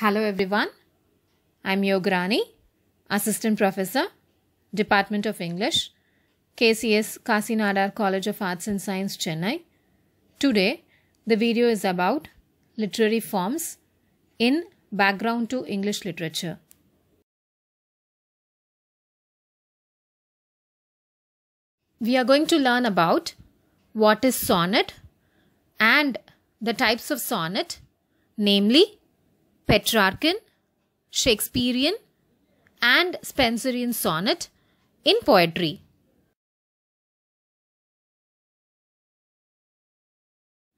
Hello everyone. I'm Yograni, Assistant Professor, Department of English, KCS Kasi Nadar College of Arts and Science, Chennai. Today, the video is about literary forms in background to English literature. We are going to learn about what is sonnet and the types of sonnet, namely Petrarchan, Shakespearean, and Spenserian sonnet in poetry.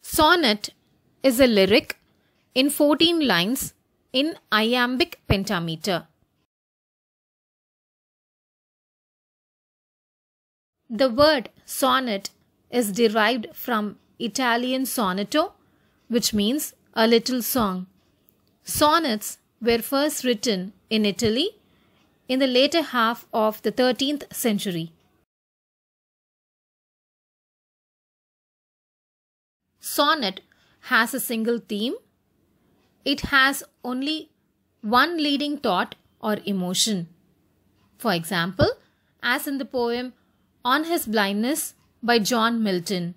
Sonnet is a lyric in 14 lines in iambic pentameter. The word sonnet is derived from Italian sonetto, which means a little song. Sonnets were first written in Italy in the later half of the 13th century. Sonnet has a single theme. It has only one leading thought or emotion. For example, as in the poem On His Blindness by John Milton.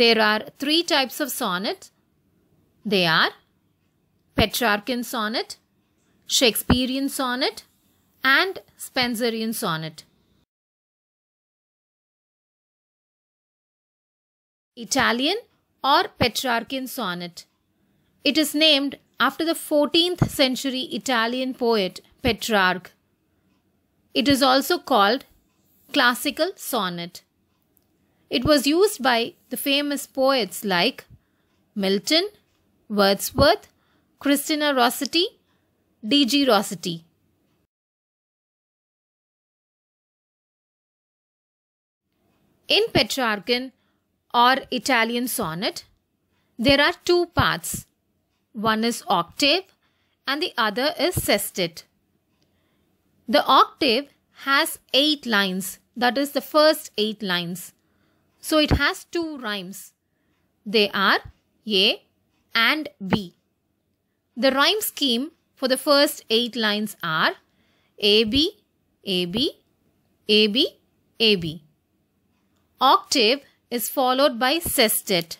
There are three types of sonnet. They are Petrarchan sonnet, Shakespearean sonnet, and Spenserian sonnet. Italian or Petrarchan sonnet. It is named after the 14th century Italian poet Petrarch. It is also called classical sonnet. It was used by the famous poets like Milton, Wordsworth, Christina Rossetti, D.G. Rossetti. In Petrarchan or Italian sonnet, there are two parts. One is octave and the other is sestet. The octave has eight lines, that is, the first eight lines. So it has two rhymes. They are A and B. The rhyme scheme for the first eight lines are AB, AB, AB, AB. Octave is followed by sestet.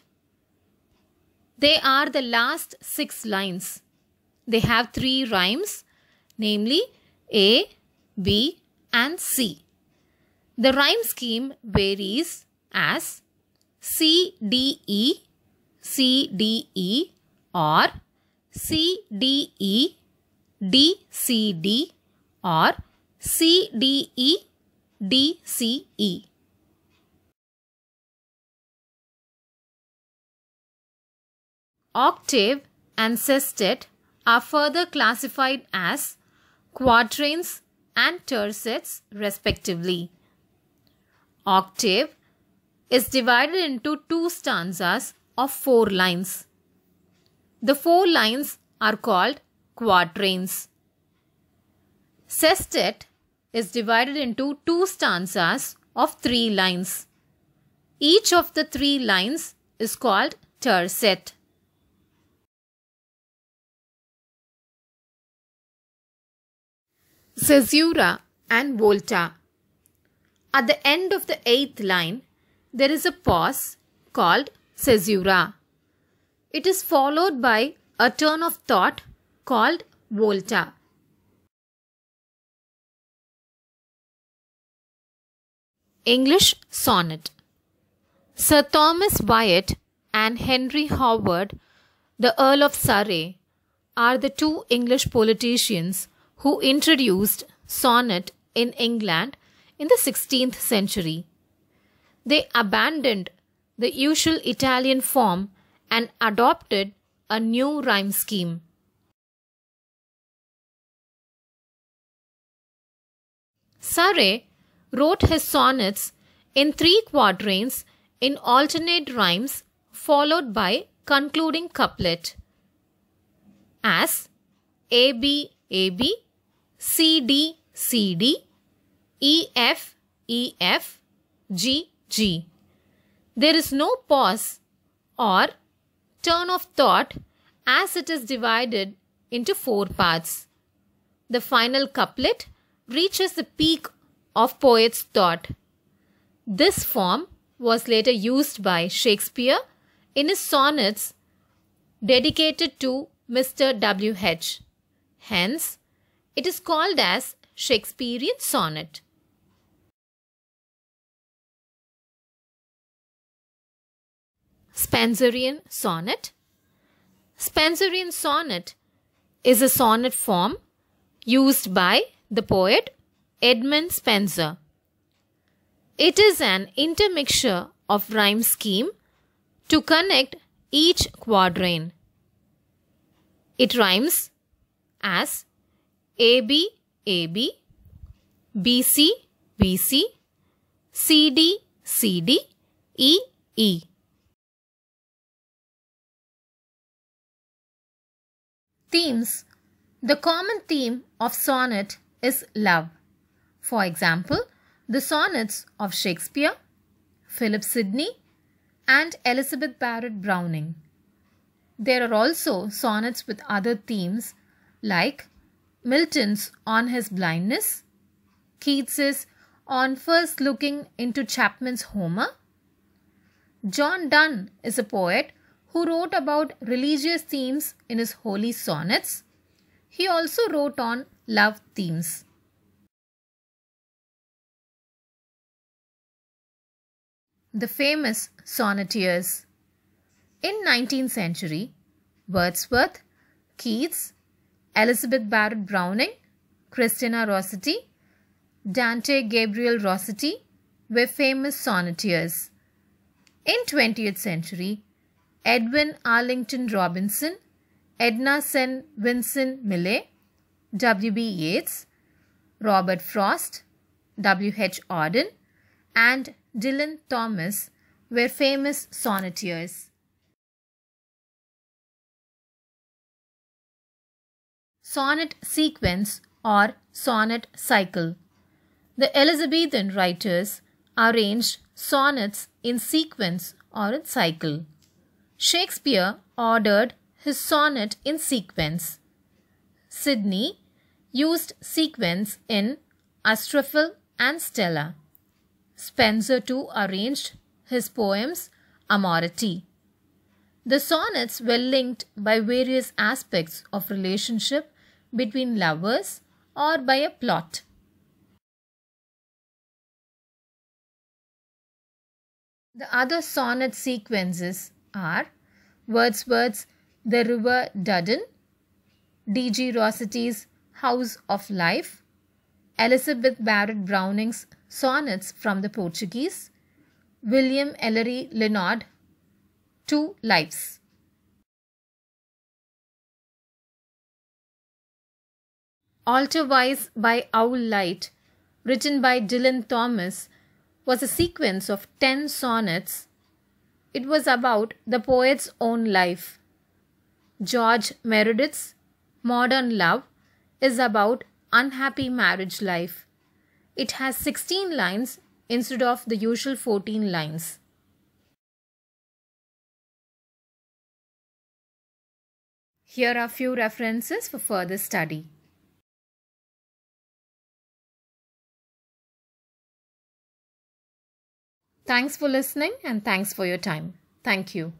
They are the last six lines. They have three rhymes, namely A, B and C. The rhyme scheme varies as CDE, CDE or CDE, DCD or CDE, DCE. Octave and sestet are further classified as quatrains and tercets respectively. Octave is divided into two stanzas of four lines. The four lines are called quatrains. Sestet is divided into two stanzas of three lines. Each of the three lines is called tercet. Caesura and Volta. At the end of the eighth line, there is a pause called caesura. It is followed by a turn of thought called volta. English sonnet. Sir Thomas Wyatt and Henry Howard, the Earl of Surrey, are the two English politicians who introduced sonnet in England in the 16th century. They abandoned the usual Italian form and adopted a new rhyme scheme. Surrey wrote his sonnets in three quatrains in alternate rhymes followed by concluding couplet as A B A B C D C D E F E F G G. There is no pause or turn of thought as it is divided into four parts. The final couplet reaches the peak of poet's thought. This form was later used by Shakespeare in his sonnets dedicated to Mr. W.H. Hence, it is called as Shakespearean sonnet. Spenserian sonnet. Spenserian sonnet is a sonnet form used by the poet Edmund Spenser. It is an intermixture of rhyme scheme to connect each quatrain. It rhymes as AB AB, BC BC, CD CD, EE. E. Themes The common theme of sonnet is love. For example, the sonnets of Shakespeare, Philip Sidney and Elizabeth Barrett Browning. There are also sonnets with other themes like Milton's On His Blindness, Keats's On First Looking into Chapman's Homer. John Donne is a poet who wrote about religious themes in his holy sonnets. He also wrote on love themes. The famous sonneteers. In 19th century, Wordsworth, Keats, Elizabeth Barrett Browning, Christina Rossetti, Dante Gabriel Rossetti were famous sonneteers. In 20th century, Edwin Arlington Robinson, Edna Sen Vincent Millay, W.B. Yeats, Robert Frost, W.H. Auden, and Dylan Thomas were famous sonneteers. Sonnet sequence or sonnet cycle. The Elizabethan writers arranged sonnets in sequence or in cycle. Shakespeare ordered his sonnet in sequence. Sidney used sequence in Astrophil and Stella. Spencer too arranged his poems amority. The sonnets were linked by various aspects of relationship between lovers or by a plot. The other sonnet sequences are Wordsworth's The River Duddon, D.G. Rossetti's House of Life, Elizabeth Barrett Browning's Sonnets from the Portuguese, William Ellery Lennard, Two Lives. Altarwise by Owl Light, written by Dylan Thomas, was a sequence of ten sonnets it was about the poet's own life. George Meredith's Modern Love is about unhappy marriage life. It has 16 lines instead of the usual 14 lines. Here are few references for further study. Thanks for listening and thanks for your time. Thank you.